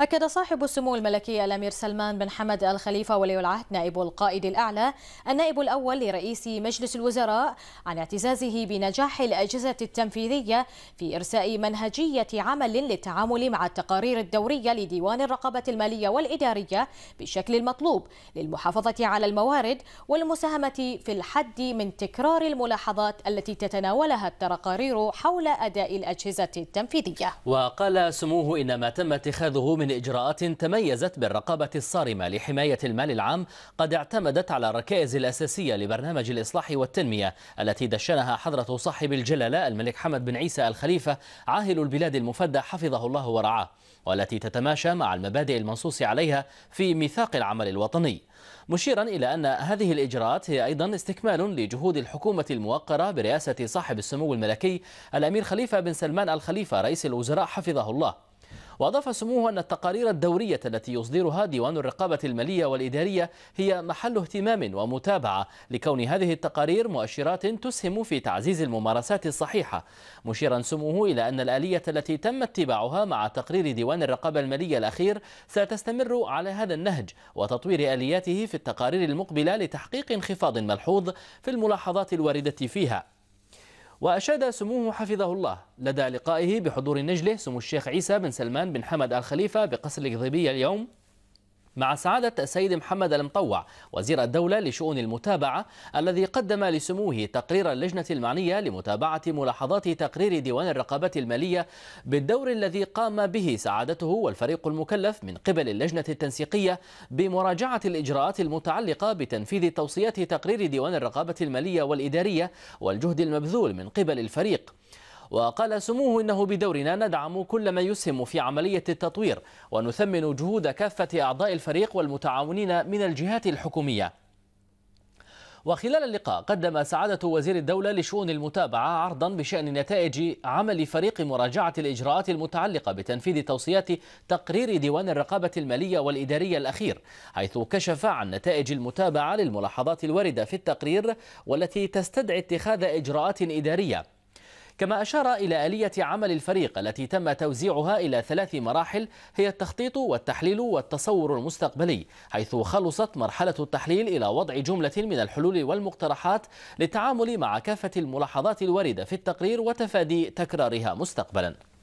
أكد صاحب السمو الملكي الأمير سلمان بن حمد الخليفة ولي العهد نائب القائد الأعلى النائب الأول لرئيس مجلس الوزراء عن اعتزازه بنجاح الأجهزة التنفيذية في إرساء منهجية عمل للتعامل مع التقارير الدورية لديوان الرقابة المالية والإدارية بالشكل المطلوب للمحافظة على الموارد والمساهمة في الحد من تكرار الملاحظات التي تتناولها التقارير حول أداء الأجهزة التنفيذية. وقال سموه إن ما تم اتخاذه من من إجراءات تميزت بالرقابة الصارمة لحماية المال العام قد اعتمدت على الركائز الأساسية لبرنامج الإصلاح والتنمية التي دشنها حضرة صاحب الجلالة الملك حمد بن عيسى الخليفة عاهل البلاد المفدى حفظه الله ورعاه والتي تتماشى مع المبادئ المنصوص عليها في ميثاق العمل الوطني مشيرا إلى أن هذه الإجراءات هي أيضا استكمال لجهود الحكومة الموقرة برئاسة صاحب السمو الملكي الأمير خليفة بن سلمان الخليفة رئيس الوزراء حفظه الله وأضاف سموه أن التقارير الدورية التي يصدرها ديوان الرقابة المالية والإدارية هي محل اهتمام ومتابعة لكون هذه التقارير مؤشرات تسهم في تعزيز الممارسات الصحيحة مشيرا سموه إلى أن الآلية التي تم اتباعها مع تقرير ديوان الرقابة المالية الأخير ستستمر على هذا النهج وتطوير آلياته في التقارير المقبلة لتحقيق انخفاض ملحوظ في الملاحظات الواردة فيها وأشاد سموه حفظه الله لدى لقائه بحضور نجله سمو الشيخ عيسى بن سلمان بن حمد الخليفة بقصر القضيبية اليوم مع سعادة السيد محمد المطوع وزير الدولة لشؤون المتابعة الذي قدم لسموه تقرير اللجنة المعنية لمتابعة ملاحظات تقرير ديوان الرقابة المالية بالدور الذي قام به سعادته والفريق المكلف من قبل اللجنة التنسيقية بمراجعة الإجراءات المتعلقة بتنفيذ توصيات تقرير ديوان الرقابة المالية والإدارية والجهد المبذول من قبل الفريق وقال سموه إنه بدورنا ندعم كل ما يسهم في عملية التطوير ونثمن جهود كافة أعضاء الفريق والمتعاونين من الجهات الحكومية وخلال اللقاء قدم سعادة وزير الدولة لشؤون المتابعة عرضا بشأن نتائج عمل فريق مراجعة الإجراءات المتعلقة بتنفيذ توصيات تقرير ديوان الرقابة المالية والإدارية الأخير حيث كشف عن نتائج المتابعة للملاحظات الواردة في التقرير والتي تستدعي اتخاذ إجراءات إدارية كما أشار إلى آلية عمل الفريق التي تم توزيعها إلى ثلاث مراحل هي التخطيط والتحليل والتصور المستقبلي حيث خلصت مرحلة التحليل إلى وضع جملة من الحلول والمقترحات للتعامل مع كافة الملاحظات الواردة في التقرير وتفادي تكرارها مستقبلا